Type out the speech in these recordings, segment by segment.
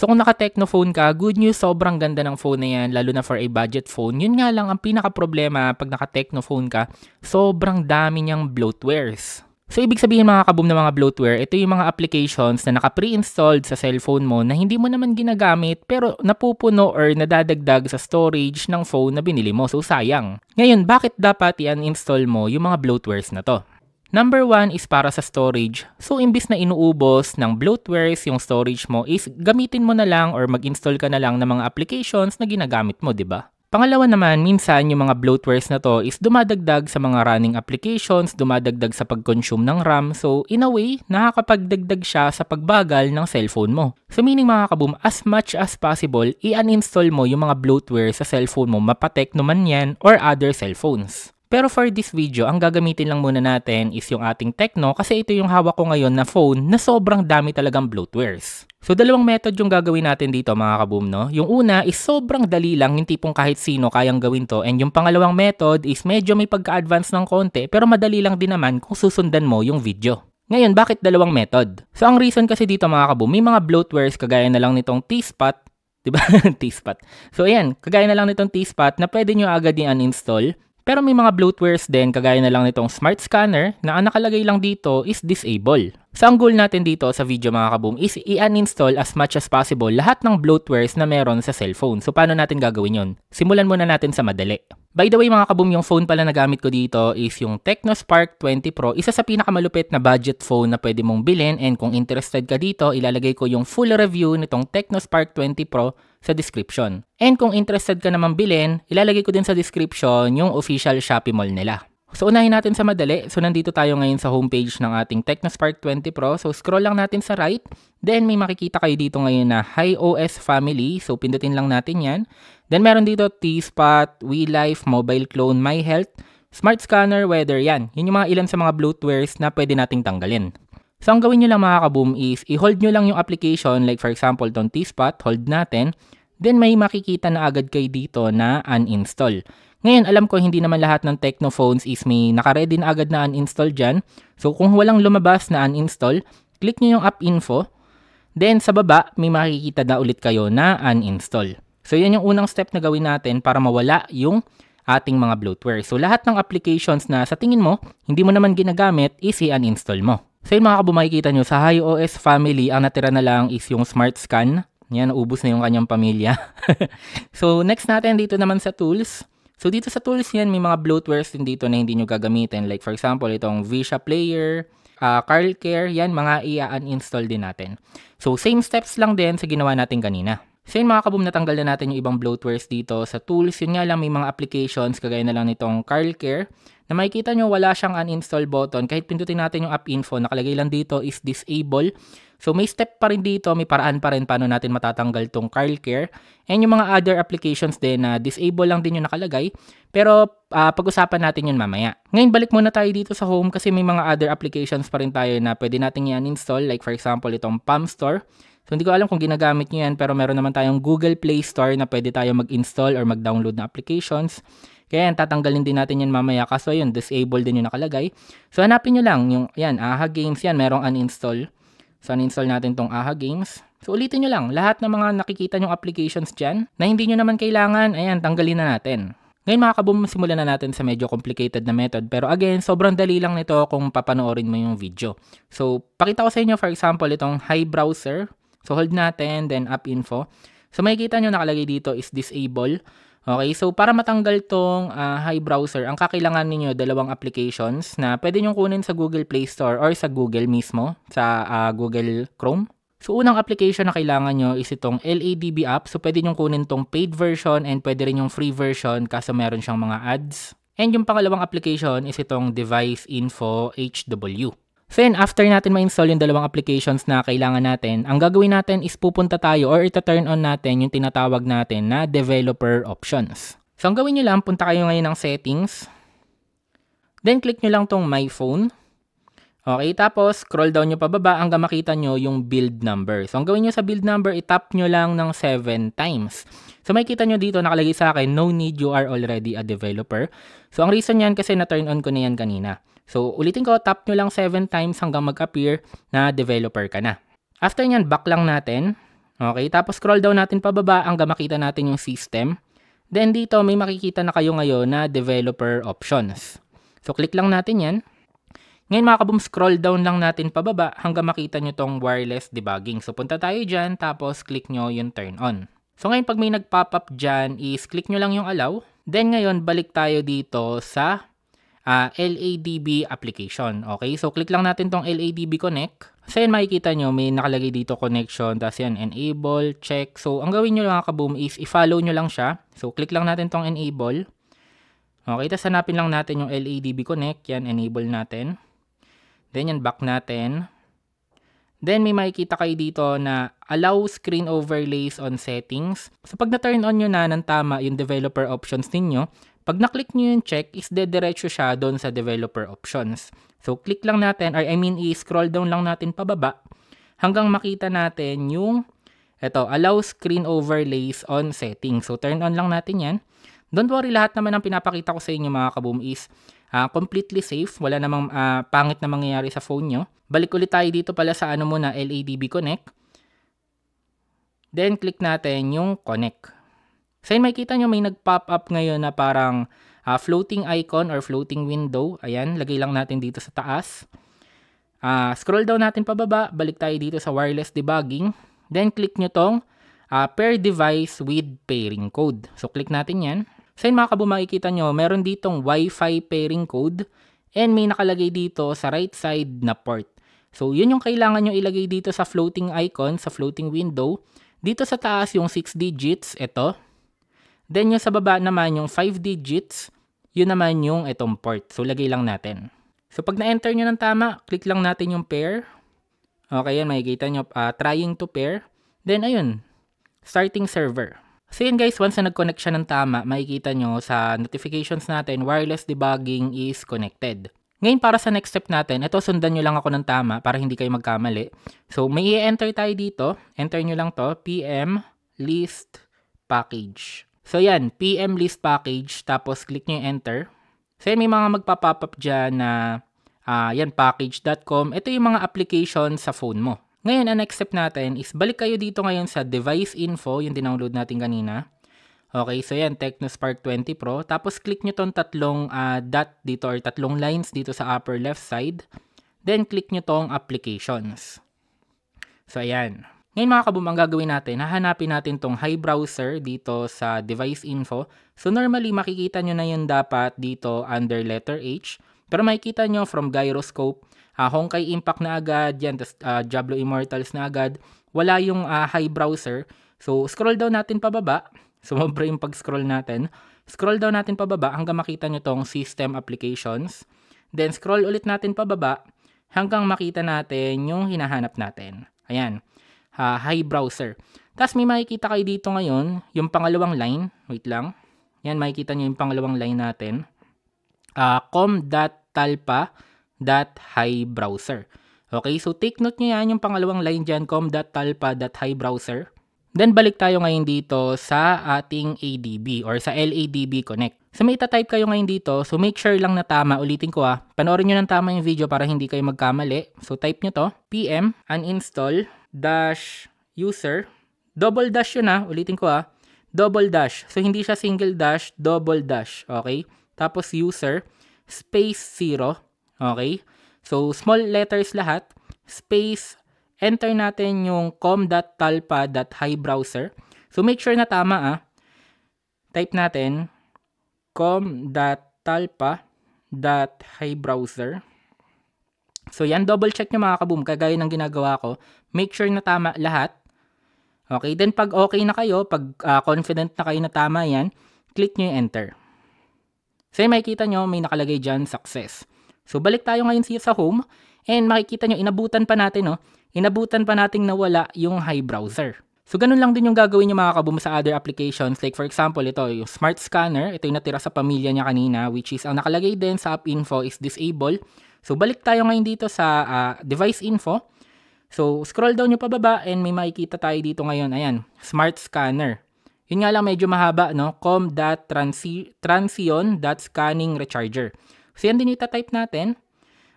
So kung naka phone ka, good news, sobrang ganda ng phone na yan, lalo na for a budget phone. Yun nga lang, ang pinaka-problema pag naka phone ka, sobrang dami niyang bloatwares. So ibig sabihin mga kaboom ng mga bloatware, ito yung mga applications na naka-pre-installed sa cellphone mo na hindi mo naman ginagamit pero napupuno or nadadagdag sa storage ng phone na binili mo. So sayang. Ngayon, bakit dapat i-uninstall mo yung mga bloatwares na to? Number one is para sa storage. So imbis na inuubos ng bloatwares yung storage mo is gamitin mo na lang or mag-install ka na lang ng mga applications na ginagamit mo, di ba? Pangalawa naman, minsan yung mga bloatwares na to is dumadagdag sa mga running applications, dumadagdag sa pag-consume ng RAM. So in a way, nakakapagdagdag siya sa pagbagal ng cellphone mo. So meaning mga kaboom, as much as possible, i-uninstall mo yung mga bloatware sa cellphone mo, mapatek naman yan or other cellphones. Pero for this video, ang gagamitin lang muna natin is yung ating Tecno kasi ito yung hawak ko ngayon na phone na sobrang dami talagang bloatwares. So dalawang method yung gagawin natin dito mga kaboom no. Yung una is sobrang dali lang yung tipong kahit sino kayang gawin to and yung pangalawang method is medyo may pagka-advance ng konti pero madali lang din naman kung susundan mo yung video. Ngayon, bakit dalawang method? So, ang reason kasi dito mga kaboom, may mga bloatwares kagaya na lang nitong T-Spot 'di ba? T-spot. So ayan, kagaya na lang nitong T-spot na pwede niyo agad i-uninstall pero may mga bloatwares din kagaya na lang nitong smart scanner na ang nakalagay lang dito is disable. So ang goal natin dito sa video mga kaboom is i-uninstall as much as possible lahat ng bloatwares na meron sa cellphone. So paano natin gagawin yon? Simulan muna natin sa madali. By the way mga kaboom, yung phone pala na gamit ko dito is yung Tecno Spark 20 Pro. Isa sa pinakamalupit na budget phone na pwede mong bilhin and kung interested ka dito, ilalagay ko yung full review nitong Tecno Spark 20 Pro sa description. And kung interested ka naman bilhin, ilalagay ko din sa description yung official Shopee Mall nila. So unahin natin sa madali. So nandito tayo ngayon sa homepage ng ating Tecno Spark 20 Pro. So scroll lang natin sa right. Then may makikita kayo dito ngayon na Hi OS Family. So pindutin lang natin yan. Then meron dito T-Spot, WeLife, Mobile Clone, My Health, Smart Scanner, Weather yan. Yun yung mga ilan sa mga bloatwares na pwede nating tanggalin. So ang gawin nyo lang mga kaboom is i-hold nyo lang yung application like for example tong T-Spot, hold natin. Then may makikita na agad kayo dito na uninstall. Ngayon, alam ko hindi naman lahat ng Tecno phones is may nakaready na agad na uninstall dyan. So kung walang lumabas na uninstall, click nyo yung app info. Then sa baba, may makikita na ulit kayo na uninstall. So yan yung unang step na gawin natin para mawala yung ating mga bloatware. So lahat ng applications na sa tingin mo, hindi mo naman ginagamit, is i-uninstall mo. So yun mga kabo, makikita nyo, sa HiOS family, ang natira na lang is yung Smart Scan. Yan, naubos na yung kanyang pamilya. so next natin dito naman sa tools. So dito sa tools yan, may mga bloatwares din dito na hindi nyo gagamitin. Like for example, itong Visha Player, uh, Carl Care, yan, mga i-uninstall din natin. So same steps lang din sa ginawa natin kanina. So yun mga kaboom, natanggal na natin yung ibang bloatwares dito sa tools. Yun nga lang, may mga applications kagaya na lang nitong Carl Care na makikita nyo wala siyang uninstall button. Kahit pindutin natin yung app info, nakalagay lang dito is disable. So may step pa rin dito, may paraan pa rin paano natin matatanggal tong Carl Care. And yung mga other applications din na uh, disable lang din yung nakalagay. Pero uh, pag-usapan natin yun mamaya. Ngayon balik muna tayo dito sa home kasi may mga other applications pa rin tayo na pwede natin i-uninstall. Like for example itong Palm Store. So hindi ko alam kung ginagamit nyo yan pero meron naman tayong Google Play Store na pwede tayo mag-install or mag-download na applications. Kaya yan, tatanggalin din natin yan mamaya. Kaso yun, disable din yung nakalagay. So hanapin nyo lang, yung, yan, AHA Games yan, merong uninstall. So uninstall natin tong AHA Games. So ulitin nyo lang, lahat ng mga nakikita nyong applications dyan na hindi nyo naman kailangan, ayan, tanggalin na natin. Ngayon mga kaboom, simulan na natin sa medyo complicated na method. Pero again, sobrang dali lang nito kung papanoorin mo yung video. So, pakita ko sa inyo for example itong Hi Browser. So hold natin, then app info. So makikita nyo nakalagay dito is disable. Okay, so para matanggal tong uh, high browser, ang kakailangan ninyo dalawang applications na pwede nyo kunin sa Google Play Store or sa Google mismo, sa uh, Google Chrome. So, unang application na kailangan nyo is itong LADB app. So, pwede nyo kunin tong paid version and pwede rin yung free version kaso meron siyang mga ads. And yung pangalawang application is itong Device Info HW. Then, after natin ma-install yung dalawang applications na kailangan natin, ang gagawin natin is pupunta tayo or ita-turn on natin yung tinatawag natin na developer options. So ang gawin nyo lang, punta kayo ngayon ng settings, then click nyo lang tong my phone, Okay, tapos scroll down nyo pababa hanggang makita nyo yung build number. So, ang gawin nyo sa build number, itap nyo lang ng 7 times. So, makikita nyo dito, nakalagay sa akin, no need, you are already a developer. So, ang reason yan kasi na-turn on ko na yan kanina. So, ulitin ko, tap nyo lang 7 times hanggang mag-appear na developer ka na. After nyan, back lang natin. Okay, tapos scroll down natin pababa hanggang makita natin yung system. Then dito, may makikita na kayo ngayon na developer options. So, click lang natin yan. Ngayon mga kaboom, scroll down lang natin pababa hanggang makita nyo tong wireless debugging. So punta tayo dyan, tapos click nyo yung turn on. So ngayon pag may nag-pop up dyan, is click nyo lang yung allow. Then ngayon, balik tayo dito sa uh, ah, LADB application. Okay, so click lang natin tong LADB Connect. So yan makikita nyo, may nakalagay dito connection, tapos yan enable, check. So ang gawin nyo mga kaboom is i-follow nyo lang siya. So click lang natin tong enable. Okay, tapos hanapin lang natin yung LADB Connect. Yan, enable natin. Then yan, back natin. Then may makikita kayo dito na allow screen overlays on settings. So pag na-turn on nyo na ng tama yung developer options ninyo, pag na-click nyo yung check, is dediretso siya doon sa developer options. So click lang natin, or I mean i-scroll down lang natin pababa hanggang makita natin yung eto, allow screen overlays on settings. So turn on lang natin yan. Don't worry, lahat naman ang pinapakita ko sa inyo mga kaboom is Uh, completely safe, wala namang uh, pangit na mangyayari sa phone nyo. Balik ulit tayo dito pala sa ano muna, LADB Connect. Then click natin yung connect. So yun, makikita nyo may nag-pop up ngayon na parang uh, floating icon or floating window. Ayan, lagay lang natin dito sa taas. Uh, scroll down natin pababa, balik tayo dito sa wireless debugging. Then click nyo tong uh, pair device with pairing code. So click natin yan. So yun mga kabo, makikita nyo, meron ditong Wi-Fi pairing code and may nakalagay dito sa right side na port. So yun yung kailangan nyo ilagay dito sa floating icon, sa floating window. Dito sa taas yung 6 digits, ito. Then yung sa baba naman yung 5 digits, yun naman yung itong port. So lagay lang natin. So pag na-enter nyo ng tama, click lang natin yung pair. Okay, yan, makikita nyo, uh, trying to pair. Then ayun, starting server. So yun guys, once na nag-connect siya ng tama, makikita nyo sa notifications natin, wireless debugging is connected. Ngayon para sa next step natin, ito sundan nyo lang ako ng tama para hindi kayo magkamali. So may i-enter tayo dito, enter nyo lang to, PM list package. So yan, PM list package, tapos click nyo yung enter. So yan, may mga magpa-pop up dyan na uh, yan, package.com. Ito yung mga application sa phone mo. Ngayon, ang next step natin is balik kayo dito ngayon sa device info, yung dinownload natin kanina. Okay, so yan, TechnoSpark 20 Pro. Tapos click nyo tong tatlong uh, dot dito or tatlong lines dito sa upper left side. Then click nyo tong applications. So ayan. Ngayon mga kaboom, ang gagawin natin, hahanapin natin tong high browser dito sa device info. So normally, makikita nyo na yun dapat dito under letter H. Pero makikita nyo from gyroscope, uh, ah, Honkai Impact na agad, yan, tas uh, Diablo Immortals na agad. Wala yung uh, high browser. So, scroll down natin pababa. Sumobra yung pag-scroll natin. Scroll down natin pababa hanggang makita nyo tong system applications. Then, scroll ulit natin pababa hanggang makita natin yung hinahanap natin. Ayan, uh, high browser. Tapos may makikita kayo dito ngayon, yung pangalawang line. Wait lang. Yan, makikita nyo yung pangalawang line natin. Uh, com.talpa.com com.highbrowser. Okay, so take note nyo yan yung pangalawang line dyan, com.talpa.highbrowser. Then balik tayo ngayon dito sa ating ADB or sa LADB Connect. So may type kayo ngayon dito, so make sure lang na tama, ulitin ko ah. Panoorin nyo ng tama yung video para hindi kayo magkamali. So type nyo to, pm uninstall dash user, double dash yun ah, ulitin ko ah, double dash. So hindi siya single dash, double dash, okay? Tapos user, space 0, Okay? So, small letters lahat, space, enter natin yung com.talpa.highbrowser. So, make sure na tama ah. Type natin com.talpa.highbrowser. So, yan, double check nyo mga kaboom, kagaya ng ginagawa ko. Make sure na tama lahat. Okay, then pag okay na kayo, pag uh, confident na kayo na tama yan, click nyo yung enter. So, makikita nyo, may nakalagay dyan, success. So balik tayo ngayon sa home and makikita nyo inabutan pa natin no, inabutan pa nating nawala yung high browser. So ganun lang din yung gagawin niyo mga kaboom sa other applications. Like for example, ito yung smart scanner, ito yung natira sa pamilya niya kanina which is ang nakalagay din sa app info is disable. So balik tayo ngayon dito sa uh, device info. So scroll down nyo pababa and may makikita tayo dito ngayon. Ayan, smart scanner. Yun nga lang medyo mahaba, no? com.transion.scanningrecharger. recharger. So yan din type natin.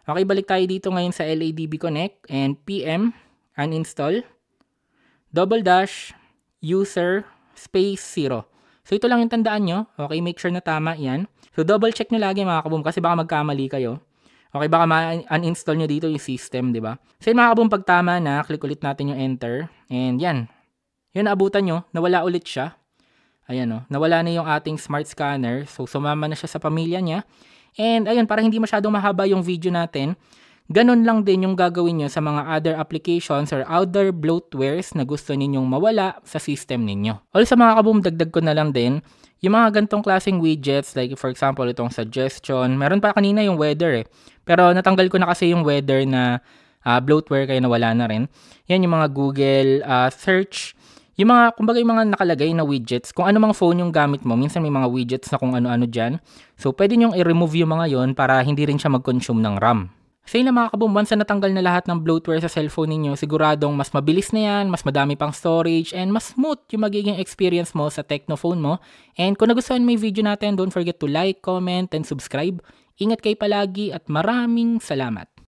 Okay, balik tayo dito ngayon sa LADB Connect and PM uninstall double dash user space 0. So ito lang yung tandaan nyo. Okay, make sure na tama yan. So double check nyo lagi mga kaboom kasi baka magkamali kayo. Okay, baka ma-uninstall nyo dito yung system, di ba? So yun mga kaboom, pag tama na, click ulit natin yung enter. And yan. Yun, naabutan nyo. Nawala ulit siya. Ayan o. Oh. Nawala na yung ating smart scanner. So sumama na siya sa pamilya niya. And ayun, para hindi masyadong mahaba yung video natin, ganun lang din yung gagawin nyo sa mga other applications or other bloatwares na gusto ninyong mawala sa system ninyo. All sa mga kaboom, dagdag ko na lang din, yung mga gantong klaseng widgets, like for example, itong suggestion, meron pa kanina yung weather eh. Pero natanggal ko na kasi yung weather na uh, bloatware kaya nawala na rin. Yan yung mga Google uh, search, yung mga, kumbaga yung mga nakalagay na widgets, kung ano mang phone yung gamit mo, minsan may mga widgets na kung ano-ano dyan. So, pwede nyong i-remove yung mga yon para hindi rin siya mag-consume ng RAM. So na mga kaboom, once na natanggal na lahat ng bloatware sa cellphone ninyo, siguradong mas mabilis na yan, mas madami pang storage, and mas smooth yung magiging experience mo sa phone mo. And kung nagustuhan mo yung video natin, don't forget to like, comment, and subscribe. Ingat kayo palagi at maraming salamat!